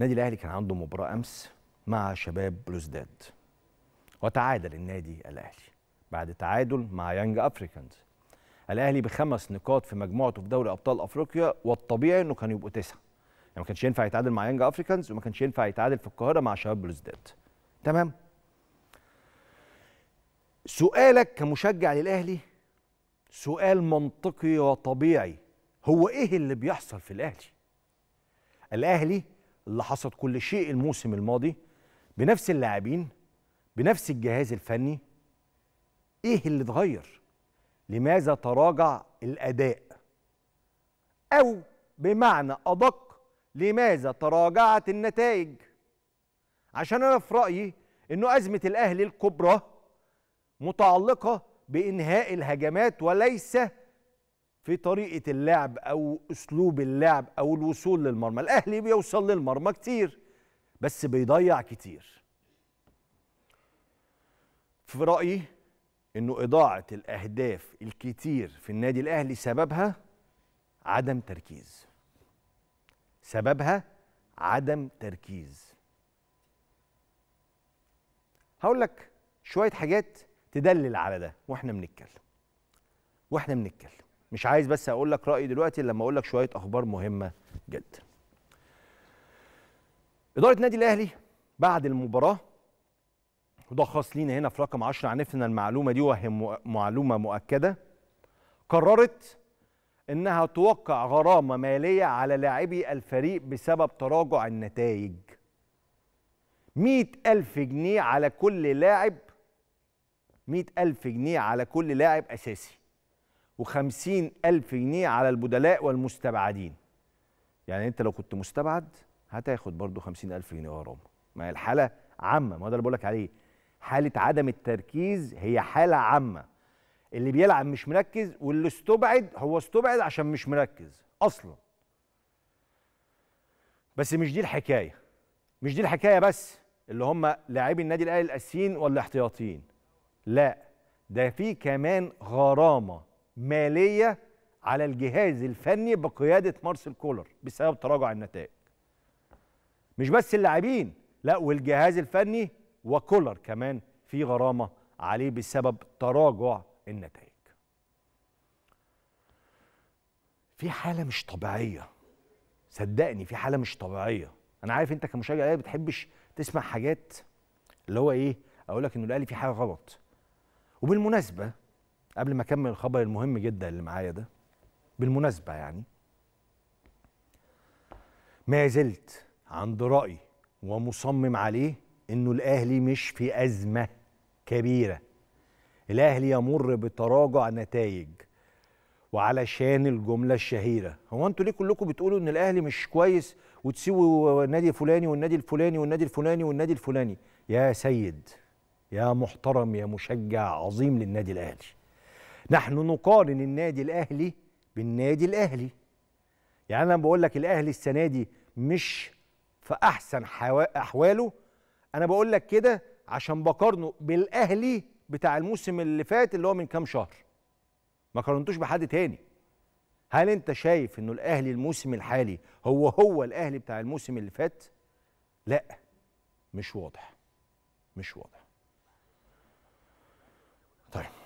النادي الاهلي كان عنده مباراه امس مع شباب بلوزداد وتعادل النادي الاهلي بعد تعادل مع يانج افريكانز الاهلي بخمس نقاط في مجموعته في دوري ابطال افريقيا والطبيعي انه كانوا يبقوا تسعه يعني ما كانش ينفع يتعادل مع يانج افريكانز وما كانش ينفع يتعادل في القاهره مع شباب بلوزداد تمام سؤالك كمشجع للاهلي سؤال منطقي وطبيعي هو ايه اللي بيحصل في الاهلي الاهلي اللي حصل كل شيء الموسم الماضي بنفس اللاعبين بنفس الجهاز الفني ايه اللي اتغير لماذا تراجع الاداء او بمعنى ادق لماذا تراجعت النتائج عشان انا في رايي انه ازمه الاهلي الكبرى متعلقه بانهاء الهجمات وليس في طريقه اللعب او اسلوب اللعب او الوصول للمرمى الاهلي بيوصل للمرمى كتير بس بيضيع كتير في رايي انه اضاعه الاهداف الكتير في النادي الاهلي سببها عدم تركيز سببها عدم تركيز هقول لك شويه حاجات تدلل على ده واحنا بنتكلم واحنا بنتكلم مش عايز بس اقول لك رايي دلوقتي لما اقول لك شويه اخبار مهمه جدا اداره النادي الاهلي بعد المباراه وده خاص لينا هنا في رقم 10 عرفنا المعلومه دي وهي معلومه مؤكده قررت انها توقع غرامه ماليه على لاعبي الفريق بسبب تراجع النتائج مئة ألف جنيه على كل لاعب مئة ألف جنيه على كل لاعب أساسي وخمسين ألف جنيه على البدلاء والمستبعدين يعني أنت لو كنت مستبعد هتاخد برضو خمسين ألف جنيه غرامة ما هي الحالة عامة ما هو ده اللي بقولك عليه حالة عدم التركيز هي حالة عامة اللي بيلعب مش مركز واللي استبعد هو استبعد عشان مش مركز أصلا بس مش دي الحكاية مش دي الحكاية بس اللي هم لاعبي النادي الأهلي الأساسيين ولا احتياطيين لا ده في كمان غرامه ماليه على الجهاز الفني بقياده مارسيل كولر بسبب تراجع النتائج مش بس اللاعبين لا والجهاز الفني وكولر كمان في غرامه عليه بسبب تراجع النتائج في حاله مش طبيعيه صدقني في حاله مش طبيعيه انا عارف انت كمشجع الاهلي بتحبش تسمع حاجات اللي هو ايه اقول لك انه الاهلي في حاجه غلط وبالمناسبه قبل ما اكمل الخبر المهم جدا اللي معايا ده بالمناسبه يعني ما زلت عند رايي ومصمم عليه انه الاهلي مش في ازمه كبيره الاهلي يمر بتراجع نتائج وعلشان الجمله الشهيره هو انتوا ليه كلكم بتقولوا ان الاهلي مش كويس وتسيبوا النادي الفلاني والنادي الفلاني والنادي الفلاني والنادي الفلاني يا سيد يا محترم يا مشجع عظيم للنادي الاهلي نحن نقارن النادي الاهلي بالنادي الاهلي يعني انا بقول لك الاهلي السنه دي مش في احسن احواله انا بقول لك كده عشان بقارنه بالاهلي بتاع الموسم اللي فات اللي هو من كام شهر ما قارنتوش بحد تاني هل انت شايف انه الاهلي الموسم الحالي هو هو الاهلي بتاع الموسم اللي فات لا مش واضح مش واضح طيب